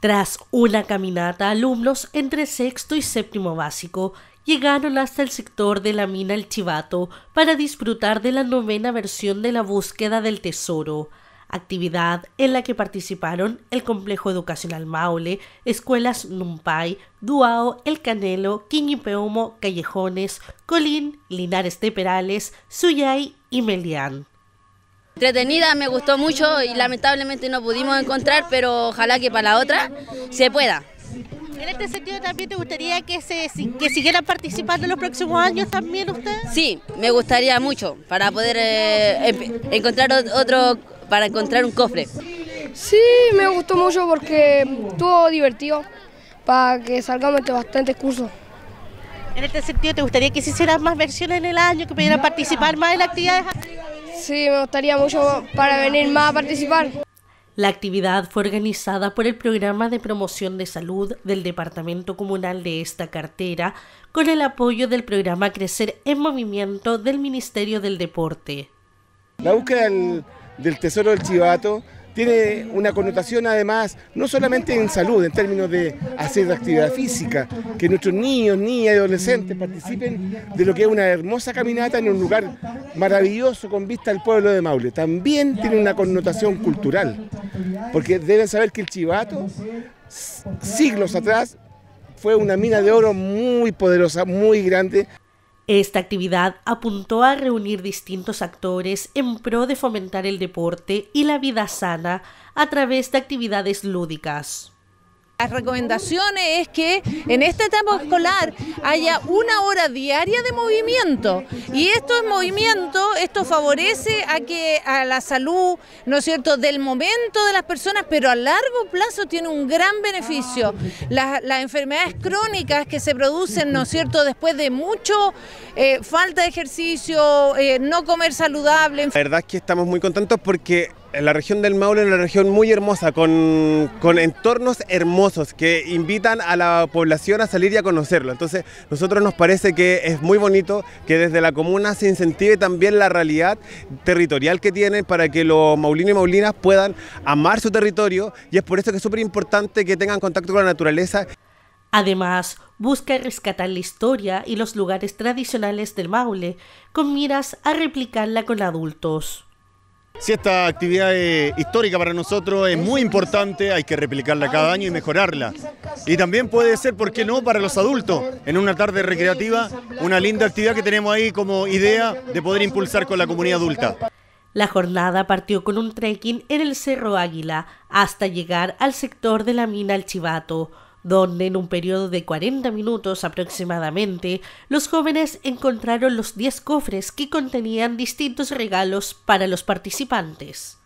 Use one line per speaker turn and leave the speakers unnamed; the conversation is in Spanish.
Tras una caminata, alumnos entre sexto y séptimo básico llegaron hasta el sector de la mina El Chivato para disfrutar de la novena versión de la búsqueda del tesoro, actividad en la que participaron el Complejo Educacional Maule, escuelas Numpay, Duao, El Canelo, Quiñipeomo, Callejones, Colín, Linares de Perales, Suyay y Melián. Entretenida, me gustó mucho y lamentablemente no pudimos encontrar, pero ojalá que para la otra se pueda. En este sentido también te gustaría que se que siguieran participando en los próximos años también ustedes? Sí, me gustaría mucho para poder eh, encontrar otro para encontrar un cofre. Sí, me gustó mucho porque estuvo divertido para que salgamos de bastantes cursos. En este sentido, ¿te gustaría que se hicieran más versiones en el año, que pudieran participar más en actividades? Sí, me gustaría mucho para venir más a participar. La actividad fue organizada por el Programa de Promoción de Salud del Departamento Comunal de esta cartera, con el apoyo del programa Crecer en Movimiento del Ministerio del Deporte.
La búsqueda del, tesoro del chivato tiene una connotación además, no solamente en salud, en términos de hacer actividad física, que nuestros niños, niñas y adolescentes participen de lo que es una hermosa caminata en un lugar maravilloso con vista al pueblo de Maule. También tiene una connotación cultural, porque deben saber que el Chivato,
siglos atrás,
fue una mina de oro muy poderosa, muy
grande. Esta actividad apuntó a reunir distintos actores en pro de fomentar el deporte y la vida sana a través de actividades lúdicas. Las recomendaciones es que en esta etapa escolar haya una hora diaria de movimiento y esto es movimiento, esto favorece a que a la salud, ¿no es cierto?, del momento de las personas, pero a largo plazo tiene un gran beneficio. Las, enfermedades crónicas que se producen, ¿no es cierto?, después de mucho eh, falta de ejercicio, eh, no comer saludable. La
verdad es que estamos muy contentos porque la región del Maule es una región muy hermosa, con, entornos hermosos que invitan a la población a salir y a conocerlo. Entonces, nosotros nos parece que es muy bonito que desde la comuna se incentive también la realidad territorial que tiene para que los maulinos y maulinas puedan amar su territorio y es por eso que es súper importante que tengan contacto con la naturaleza.
Además, busca rescatar la historia y los lugares tradicionales del Maule con miras a replicarla con adultos.
Si esta actividad histórica para nosotros es muy importante, hay que replicarla cada año y mejorarla. Y también puede ser, ¿por qué no?, para los adultos, en una tarde recreativa, una linda actividad que tenemos ahí como idea de poder impulsar con la comunidad adulta.
La jornada partió con un trekking en el Cerro Águila hasta llegar al sector de la mina El Chivato, donde en un periodo de 40 minutos aproximadamente, los jóvenes encontraron los 10 cofres que contenían distintos regalos para los participantes.